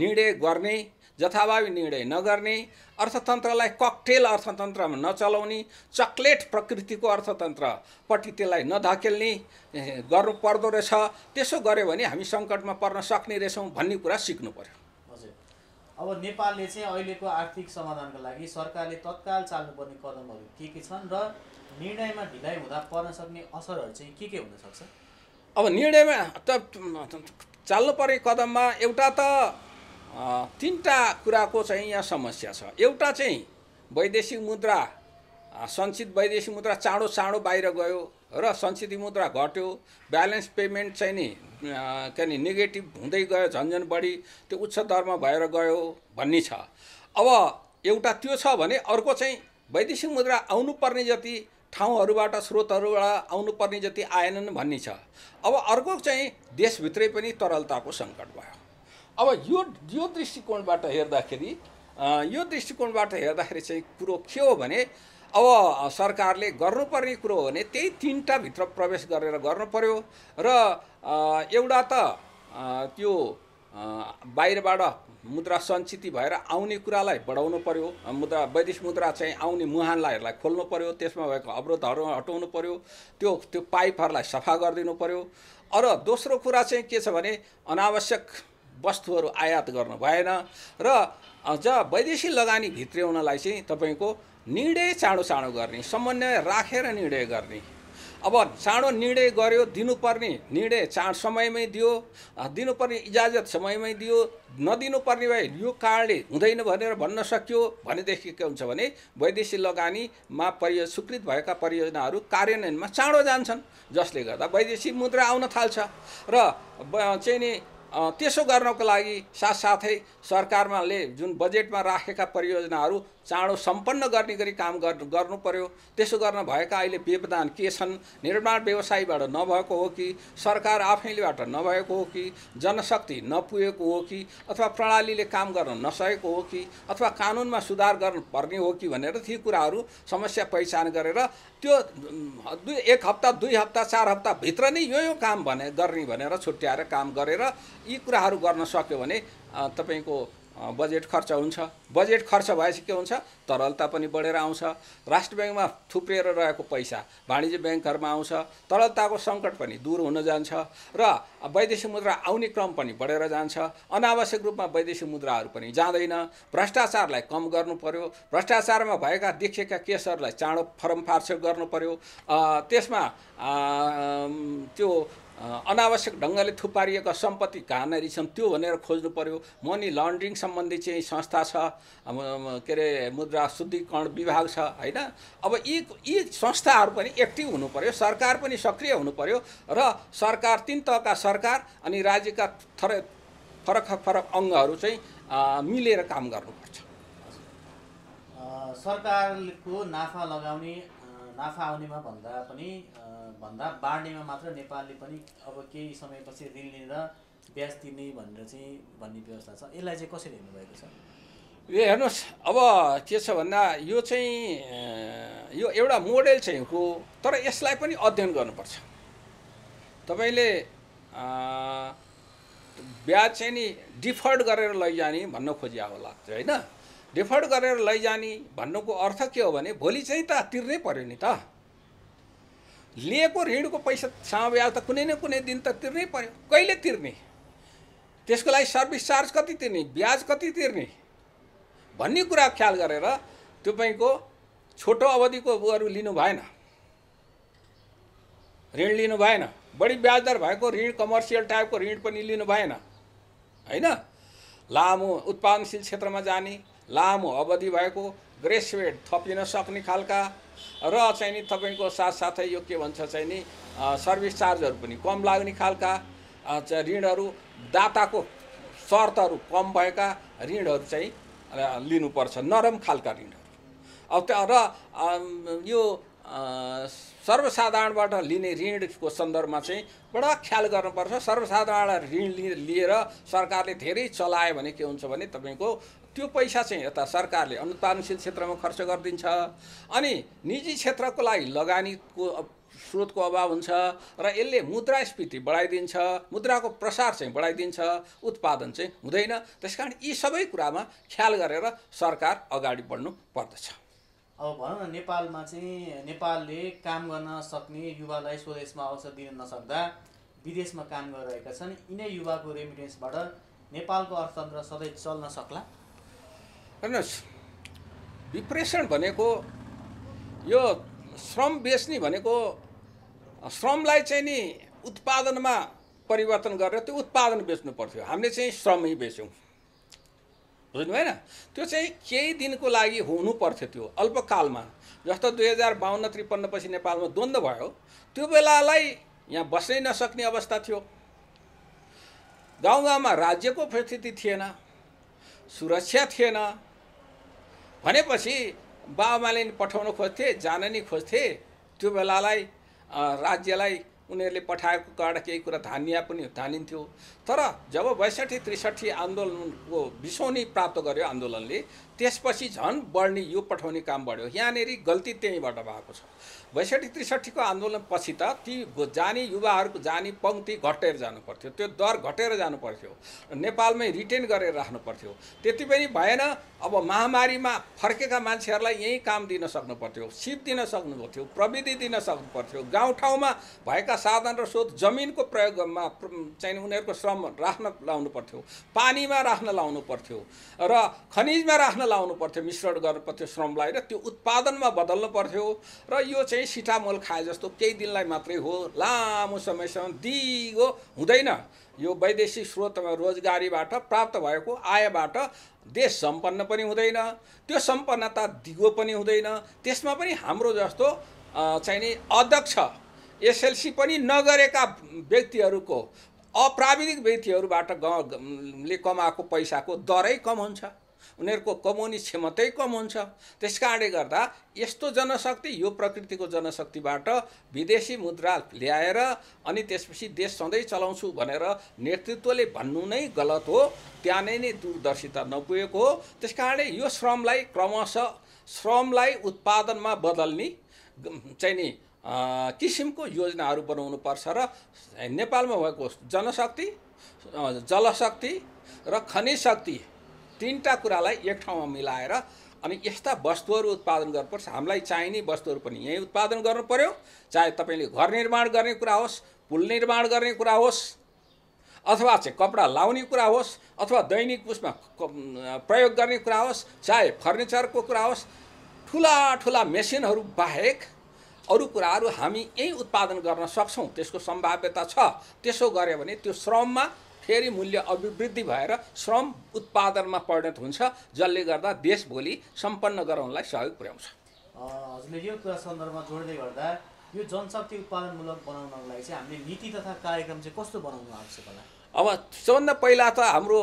निर्णय गर्ने जथाभावी निर्णय नगर्ने अर्थतन्त्रलाई ककटेल अर्थतन्त्रमा नचलाउने चक्लेट प्रकृतिको अर्थतन्त्रपट्टि त्यसलाई नधकेल्ने गर्नु पर्दो रहेछ त्यसो गऱ्यो भने हामी सङ्कटमा पर्न सक्ने रहेछौँ भन्ने कुरा सिक्नु पऱ्यो अब नेपालले चाहिँ अहिलेको आर्थिक समाधानको लागि सरकारले तत्काल चाल्नुपर्ने कदमहरू के के छन् र निर्णयमा ढिलाइ हुँदा पर्न सक्ने असरहरू चाहिँ के के हुनसक्छ अब निर्णयमा त चाल्नुपर्ने कदममा एउटा त तिनवटा कुराको चाहिँ यहाँ समस्या छ एउटा चाहिँ वैदेशिक मुद्रा सञ्चित वैदेशिक मुद्रा चाँडो चाँडो बाहिर गयो र सञ्चित मुद्रा घट्यो ब्यालेन्स पेमेन्ट चाहिँ नि के अरे नेगेटिभ हुँदै गयो झन्झन बढी त्यो उच्च दरमा भएर गयो भन्ने छ अब एउटा त्यो छ भने अर्को चाहिँ वैदेशिक मुद्रा आउनुपर्ने जति ठाउँहरूबाट स्रोतहरूबाट आउनुपर्ने जति आएनन् भन्ने छ अब अर्को चाहिँ देशभित्रै पनि तरलताको सङ्कट भयो अब यो यो दृष्टिकोणबाट हेर्दाखेरि यो दृष्टिकोणबाट हेर्दाखेरि चाहिँ कुरो के हो भने अब सरकारले गर्नुपर्ने कुरो हो भने त्यही तिनवटाभित्र प्रवेश गरेर गर्नु पर्यो र एउटा त त्यो बाहिरबाट मुद्रा सञ्चित भएर आउने कुरालाई बढाउनु पर्यो मुद्रा वैदेशिक मुद्रा चाहिँ आउने मुहानलाईहरूलाई खोल्नु पर्यो त्यसमा भएको अवरोधहरू हटाउनु पर्यो त्यो त्यो पाइपहरूलाई सफा गरिदिनु पर्यो र दोस्रो कुरा चाहिँ के छ भने अनावश्यक वस्तुहरू आयात गर्नु भएन र ज वैदेशिक लगानी भित्र्याउनलाई चाहिँ तपाईँको निर्णय चाँडो चाँडो गर्ने समन्वय राखेर निर्णय गर्ने अब चाँडो निर्णय गर्यो दिनुपर्ने निर्णय चाँड समयमै दियो दिनुपर्ने इजाजत समयमै दियो नदिनुपर्ने भए यो कारणले हुँदैन भनेर भन्न सकियो भनेदेखि के हुन्छ भने वैदेशिक लगानीमा परियो स्वीकृत भएका परियोजनाहरू कार्यान्वयनमा चाँडो जान्छन् जसले गर्दा वैदेशिक मुद्रा आउन थाल्छ र चाहिँ नि त्यसो गर्नको लागि साथसाथै सरकारमाले जुन बजेटमा राखेका परियोजनाहरू चाँडो सम्पन्न गर्ने गरी काम गर्नु पर्यो त्यसो गर्न भएका अहिले व्यवधान के छन् निर्माण व्यवसायबाट नभएको हो कि सरकार आफैलेबाट नभएको हो कि जनशक्ति नपुगेको हो कि अथवा प्रणालीले काम गर्न नसकेको हो कि अथवा कानुनमा सुधार गर्नुपर्ने हो कि भनेर ती कुराहरू समस्या पहिचान गरेर त्यो दुई एक हप्ता दुई हप्ता चार हप्ताभित्र नै यो यो काम भने गर्ने भनेर छुट्याएर काम गरेर यी कुराहरू गर्न सक्यो भने तपाईँको बजेट खर्च हुन्छ बजेट खर्च भएपछि के हुन्छ तरलता पनि बढेर आउँछ राष्ट्र ब्याङ्कमा थुप्रिएर रहेको पैसा वाणिज्य ब्याङ्कहरूमा आउँछ तरलताको सङ्कट पनि दूर हुन जान्छ र वैदेशिक मुद्रा आउने क्रम पनि बढेर जान्छ अनावश्यक रूपमा वैदेशिक मुद्राहरू पनि जाँदैन भ्रष्टाचारलाई कम गर्नु पर्यो भ्रष्टाचारमा भएका देखिएका केसहरूलाई चाँडो फरम फार्स गर्नु पर्यो त्यसमा त्यो अनावश्यक ढङ्गले थुपारिएका सम्पत्ति कहाँनिर छन् त्यो भनेर खोज्नु पर्यो मनी लन्ड्रिङ सम्बन्धी चाहिँ संस्था छ के अरे मुद्रा शुद्धिकरण विभाग छ होइन अब यी यी संस्थाहरू पनि एक्टिभ हुनु पर्यो सरकार पनि सक्रिय हुनु पर्यो र सरकार तिन तहका सरकार अनि राज्यका थर फरक फरक अङ्गहरू चाहिँ मिलेर काम गर्नुपर्छ सरकारको नाफा लगाउने नाफा आउनेमा भन्दा पनि भन्दा बाँड्नेमा मात्र नेपालले पनि अब केही समयपछि ऋण लिएर ब्याज तिर्ने भनेर चाहिँ भन्ने व्यवस्था छ यसलाई चाहिँ कसरी हेर्नुभएको छ ए हेर्नुहोस् अब के छ भन्दा यो चाहिँ यो एउटा मोडेल चाहिँ हो तर यसलाई पनि अध्ययन गर्नुपर्छ तपाईँले ब्याज चाहिँ नि डिफर्ड गरेर लैजाने भन्न खोजिया होला होइन रिफन्ड गरेर लैजाने भन्नुको अर्थ के हो भने भोलि चाहिँ त तिर्नै पर्यो नि त लिएको ऋणको पैसा ब्याज त कुनै न कुनै दिन त तिर्नै पर्यो कहिले तिर्ने त्यसको लागि सर्भिस चार्ज कति तिर्ने ब्याज कति तिर्ने भन्ने कुरा ख्याल गरेर तपाईँको छोटो अवधिको अरू लिनु भएन ऋण लिनु भएन बढी ब्याज दर भएको ऋण कमर्सियल टाइपको ऋण पनि लिनु भएन होइन लामो उत्पादनशील क्षेत्रमा जाने लामो अवधि भएको ग्रेसुएट थपिन सक्ने खालका र चाहिँ नि तपाईँको साथसाथै यो के भन्छ चाहिँ नि सर्भिस चार्जहरू पनि कम लाग्ने खालका ऋणहरू दाताको शर्तहरू कम भएका ऋणहरू चाहिँ लिनुपर्छ नरम खालका ऋणहरू अब र यो सर्वसाधारणबाट लिने ऋणको सन्दर्भमा चाहिँ बडा ख्याल गर्नुपर्छ सर्वसाधारण ऋण लिएर सरकारले धेरै चलायो भने के हुन्छ भने तपाईँको त्यो पैसा चाहिँ यता सरकारले अनुत्पादनशील क्षेत्रमा खर्च गरिदिन्छ अनि निजी क्षेत्रको लागि लगानीको स्रोतको अभाव हुन्छ र यसले मुद्रास्फीति बढाइदिन्छ मुद्राको प्रसार चाहिँ बढाइदिन्छ उत्पादन चाहिँ हुँदैन त्यस कारण यी सबै कुरामा ख्याल गरेर सरकार अगाडि बढ्नु पर्दछ अब भनौँ न नेपालमा चाहिँ नेपालले काम गर्न सक्ने युवालाई स्वदेशमा अवसर दिन नसक्दा विदेशमा काम गरिरहेका छन् यिनै युवाको रेमिटेन्सबाट नेपालको अर्थतन्त्र सधैँ चल्न सक्ला हेर्नुहोस् डिप्रेसन भनेको यो श्रम बेच्ने भनेको श्रमलाई चाहिँ नि उत्पादनमा परिवर्तन गरेर त्यो उत्पादन बेच्नु पर्थ्यो हामीले चाहिँ श्रमै बेच्यौँ बुझ्नु भएन त्यो चाहिँ केही दिनको लागि हुनु पर्थ्यो त्यो अल्पकालमा जस्तो दुई हजार बाहन्न त्रिपन्नपछि नेपालमा द्वन्द्व भयो त्यो बेलालाई यहाँ बस्नै नसक्ने अवस्था थियो गाउँ गाउँमा राज्यको परिस्थिति थिएन सुरक्षा थिएन भनेपछि बाबामाले नि पठाउन खोज्थे जान नि खोज्थे त्यो बेलालाई राज्यलाई उनीहरूले पठाएको कारण केही कुरा धानिया पनि धानिन्थ्यो तर जब बैसठी त्रिसठी आन्दोलनको बिसौनी प्राप्त गर्यो आन्दोलनले त्यसपछि झन् बढ्ने यो पठाउने काम बढ्यो यहाँनिर गल्ती त्यहीँबाट भएको छ बैसठी त्रिसठीको आन्दोलनपछि त ती जाने युवाहरूको जाने पङ्क्ति घटेर जानु पर्थ्यो त्यो दर घटेर जानु पर्थ्यो नेपालमै रिटेन गरेर राख्नु पर्थ्यो त्यति पनि भएन अब महामारीमा फर्केका मान्छेहरूलाई यहीँ काम दिन सक्नु पर्थ्यो सिप दिन सक्नु पर्थ्यो प्रविधि दिन सक्नु पर्थ्यो गाउँठाउँमा भएका साधन र स्रोत जमिनको प्रयोगमा चाहिँ उनीहरूको श्रम राख्न लाउनु पर्थ्यो पानीमा राख्न लाउनु पर्थ्यो र खनिजमा राख्न लाउनु पर्थ्यो मिश्रण गर्नु पर्थ्यो श्रमलाई र त्यो उत्पादनमा बदल्नु पर्थ्यो र यो चाहिँ सिटामोल खाए जस्तो केही दिनलाई मात्रै हो लामो समयसम्म दिगो हुँदैन यो वैदेशिक स्रोतमा रोजगारीबाट प्राप्त भएको आयबाट देश सम्पन्न पनि हुँदैन त्यो सम्पन्नता दिगो पनि हुँदैन त्यसमा पनि हाम्रो जस्तो चाहिने अध्यक्ष एसएलसी पनि नगरेका व्यक्तिहरूको अप्राविधिक व्यक्तिहरूबाट गले कमाएको पैसाको दरै कम हुन्छ उनीहरूको कमाउने क्षमतै कम हुन्छ त्यस कारणले गर्दा यस्तो जनशक्ति यो प्रकृतिको जनशक्तिबाट विदेशी मुद्रा ल्याएर अनि त्यसपछि देश सधैँ चलाउँछु भनेर नेतृत्वले भन्नु नै गलत हो त्यहाँ नै दूरदर्शिता नपुगेको हो त्यस कारणले यो श्रमलाई क्रमशः श्रमलाई उत्पादनमा बदल्ने चाहिँ नि किसिमको योजनाहरू बनाउनु पर्छ र नेपालमा भएको जनशक्ति जलशक्ति र खनिज शक्ति तिनवटा कुरालाई एक ठाउँमा मिलाएर अनि यस्ता वस्तुहरू उत्पादन गर्नुपर्छ हामीलाई चाहिने वस्तुहरू पनि यहीँ उत्पादन गर्नु पऱ्यो चाहे तपाईँले घर निर्माण गर्ने कुरा होस् पुल निर्माण गर्ने कुरा होस् अथवा चाहिँ कपडा लाउने कुरा होस् अथवा दैनिक उसमा प्रयोग गर्ने कुरा होस् चाहे फर्निचरको कुरा होस् ठुला ठुला मेसिनहरू बाहेक अरू कुराहरू हामी यहीँ उत्पादन गर्न सक्छौँ त्यसको सम्भाव्यता छ त्यसो गऱ्यो भने त्यो श्रममा फेरि मूल्य अभिवृद्धि भएर श्रम उत्पादनमा परिणत हुन्छ जसले गर्दा देश भोलि सम्पन्न गराउनलाई सहयोग पुर्याउँछ हजुरले यो कुरा सन्दर्भमा जोड्दै गर्दा यो जनशक्ति उत्पादनमूलक बनाउनको लागि चाहिँ हामीले नीति तथा कार्यक्रम चाहिँ कस्तो बनाउनु आवश्यक होला अब सबभन्दा पहिला त हाम्रो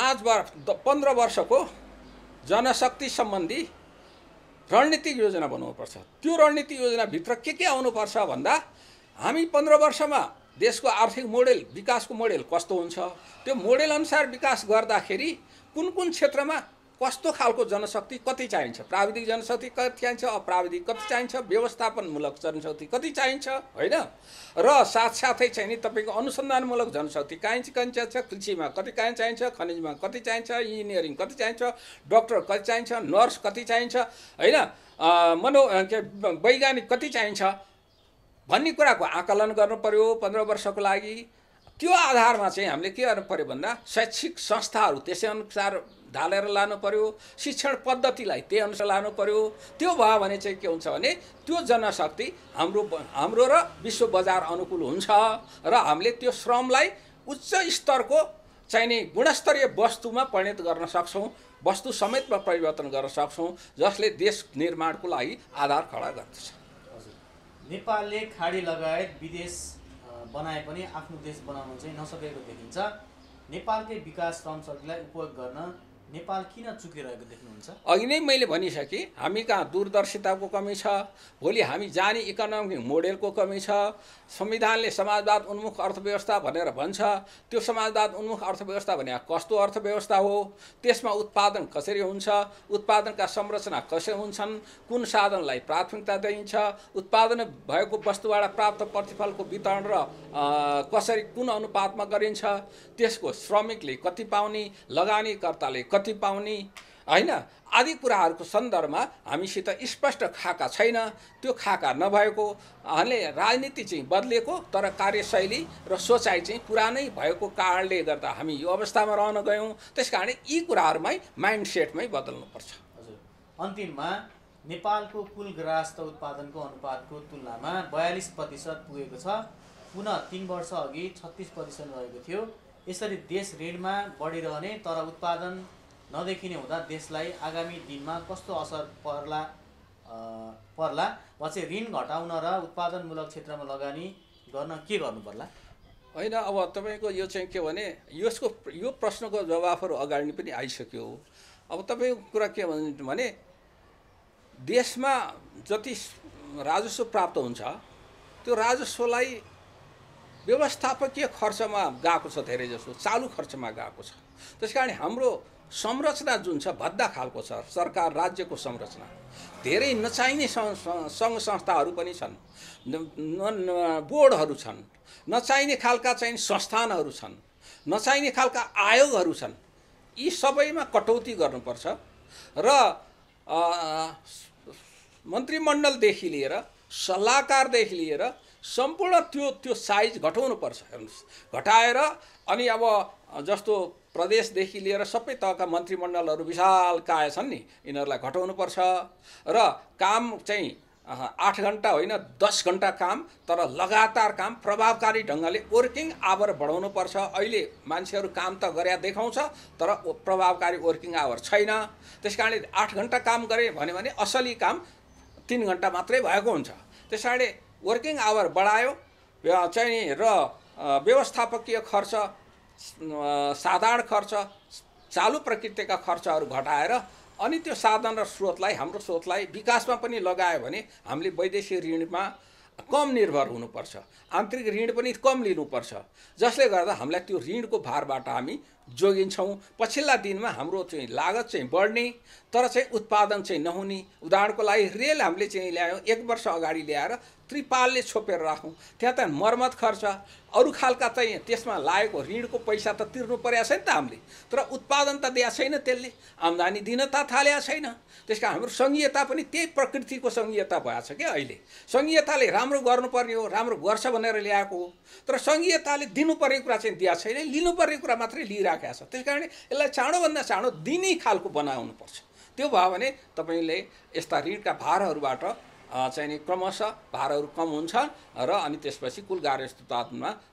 पाँच वर्ष पन्ध्र वर्षको जनशक्ति सम्बन्धी रणनीतिक योजना बनाउनुपर्छ त्यो रणनीति योजनाभित्र के के आउनुपर्छ भन्दा हामी पन्ध्र वर्षमा देशको आर्थिक मोडेल विकासको मोडेल कस्तो हुन्छ त्यो मोडेल अनुसार विकास गर्दाखेरि कुन कुन क्षेत्रमा कस्तो खालको जनशक्ति कति चाहिन्छ प्राविधिक जनशक्ति कति चाहिन्छ अप्राविधिक कति चाहिन्छ व्यवस्थापनमूलक जनशक्ति कति चाहिन्छ होइन र साथसाथै चाहिँ नि तपाईँको अनुसन्धानमूलक जनशक्ति काहीँ कहीँ चाहिन्छ कृषिमा कति काहीँ चाहिन्छ खनिजमा कति चाहिन्छ इन्जिनियरिङ कति चाहिन्छ डक्टर कति चाहिन्छ नर्स कति चाहिन्छ होइन मनो के वैज्ञानिक कति चाहिन्छ भन्ने कुराको आकलन गर्नु पर्यो पन्ध्र वर्षको लागि त्यो आधारमा चाहिँ हामीले के गर्नु पऱ्यो भन्दा शैक्षिक संस्थाहरू त्यसै अनुसार ढालेर लानु पर्यो शिक्षण पद्धतिलाई त्यही अनुसार लानु पर्यो त्यो भयो भने चाहिँ के हुन्छ भने त्यो जनशक्ति हाम्रो हाम्रो र विश्व बजार अनुकूल हुन्छ र हामीले त्यो श्रमलाई उच्च स्तरको चाहिने गुणस्तरीय वस्तुमा परिणत गर्न सक्छौँ वस्तु समेतमा परिवर्तन गर्न सक्छौँ जसले देश निर्माणको लागि आधार खडा गर्दछ नेपालले खाडी लगायत विदेश बनाए पनि आफ्नो देश बनाउनु चाहिँ नसकेको देखिन्छ नेपालकै विकास श्रम उपयोग गर्न नेपाल किन चुकिरहेको देख्नुहुन्छ अघि नै मैले भनिसकेँ हामी कहाँ दूरदर्शिताको कमी छ भोलि हामी जाने इकोनोमिक मोडेलको कमी छ संविधानले समाजवाद उन्मुख अर्थव्यवस्था भनेर भन्छ त्यो समाजवाद उन्मुख अर्थव्यवस्था भने कस्तो अर्थव्यवस्था हो त्यसमा उत्पादन कसरी हुन्छ उत्पादनका संरचना कसरी हुन्छन् कुन साधनलाई प्राथमिकता दिइन्छ उत्पादन भएको वस्तुबाट प्राप्त प्रतिफलको वितरण र कसरी कुन अनुपातमा गरिन्छ त्यसको श्रमिकले कति पाउने लगानीकर्ताले कति कति पाउने होइन आदि कुराहरूको सन्दर्भमा हामीसित स्पष्ट खाका छैन त्यो खाका नभएको हामीले राजनीति चाहिँ बदलिएको तर कार्यशैली र सोचाइ चाहिँ पुरानै भएको कारणले गर्दा हामी यो अवस्थामा रहन गयौँ त्यस कारण यी कुराहरूमै माइन्ड सेटमै बदल्नुपर्छ हजुर अन्तिममा नेपालको कुल ग्रास्त उत्पादनको अनुपातको तुलनामा बयालिस प्रतिशत पुगेको छ पुनः तिन वर्ष अघि छत्तिस प्रतिशत रहेको थियो यसरी देश ऋणमा बढिरहने तर उत्पादन नदेखिने हुँदा देशलाई आगामी दिनमा कस्तो असर पर्ला पर्ला वा चाहिँ ऋण घटाउन र उत्पादनमूलक क्षेत्रमा लगानी गर्न के गर्नु पर्ला होइन अब तपाईँको यो चाहिँ के भने यसको यो प्रश्नको जवाफहरू अगाडि पनि आइसक्यो अब तपाईँको कुरा के भने देशमा जति राजस्व प्राप्त हुन्छ त्यो राजस्वलाई व्यवस्थापकीय खर्चमा गएको छ धेरै जसो चालु खर्चमा गएको छ त्यस कारण हाम्रो संरचना जुन छ भद्दा खालको छ सरकार राज्यको संरचना धेरै नचाहिने सङ्घ संस्थाहरू पनि छन् बोर्डहरू छन् नचाहिने खालका चाहिँ संस्थानहरू छन् नचाहिने खालका आयोगहरू छन् यी सबैमा कटौती गर्नुपर्छ र मन्त्रीमण्डलदेखि लिएर सल्लाहकारदेखि लिएर सम्पूर्ण त्यो त्यो साइज घटाउनुपर्छ हेर्नुहोस् घटाएर अनि अब जस्तो प्रदेशदेखि लिएर सबै तहका मन्त्रीमण्डलहरू विशाल काय छन् नि यिनीहरूलाई घटाउनुपर्छ र काम चाहिँ आठ घन्टा होइन दस घन्टा काम तर लगातार काम प्रभावकारी ढङ्गले वर्किङ आवर बढाउनुपर्छ अहिले मान्छेहरू काम त गरे देखाउँछ तर प्रभावकारी वर्किङ आवर छैन त्यस कारणले आठ घन्टा काम गरे भन्यो भने असली काम तिन घन्टा मात्रै भएको हुन्छ त्यस कारणले वर्किङ आवर बढायो चाहिँ र व्यवस्थापकीय खर्च साधारण खर्च चालु प्रकृतिका खर्चहरू घटाएर अनि त्यो साधन र स्रोतलाई हाम्रो स्रोतलाई विकासमा पनि लगायो भने हामीले वैदेशिक ऋणमा कम निर्भर हुनुपर्छ आन्तरिक ऋण पनि कम लिनुपर्छ जसले गर्दा हामीलाई त्यो ऋणको भारबाट हामी जोगिन्छौँ पछिल्ला दिनमा हाम्रो चाहिँ लागत चाहिँ बढ्ने तर चाहिँ उत्पादन चाहिँ नहुने उदाहरणको लागि रेल हामीले चाहिँ ल्यायौँ एक वर्ष अगाडि ल्याएर त्रिपालले छोपेर राखौँ त्यहाँ त मर्मत खर्च अरू खालका चाहिँ त्यसमा लागेको ऋणको पैसा त तिर्नु परेको छैन त हामीले तर उत्पादन त दिएको छैन त्यसले आम्दानी दिन त थालेको छैन त्यस कारण हाम्रो सङ्घीयता पनि त्यही प्रकृतिको सङ्घीयता भएको छ क्या अहिले सङ्घीयताले राम्रो गर्नुपर्ने हो राम्रो गर्छ भनेर ल्याएको हो तर सङ्घीयताले दिनुपर्ने कुरा चाहिँ दिएको छैन लिनुपर्ने कुरा मात्रै लिइराखेको छ त्यस कारणले यसलाई चाँडोभन्दा चाँडो दिने खालको बनाउनुपर्छ त्यो भयो भने तपाईँले यस्ता ऋणका भारहरूबाट चाहिँ क्रमशः भारहरू कम हुन्छ र अनि त्यसपछि कुल गार्हस्थ्य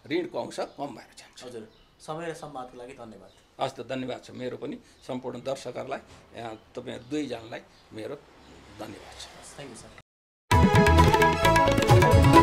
ऋणको अंश कम भएर जान्छ हजुर समय र सम्वादको लागि धन्यवाद त धन्यवाद छ मेरो पनि सम्पूर्ण दर्शकहरूलाई तपाईँहरू दुईजनालाई मेरो धन्यवाद छ थ्याङ्क यू सर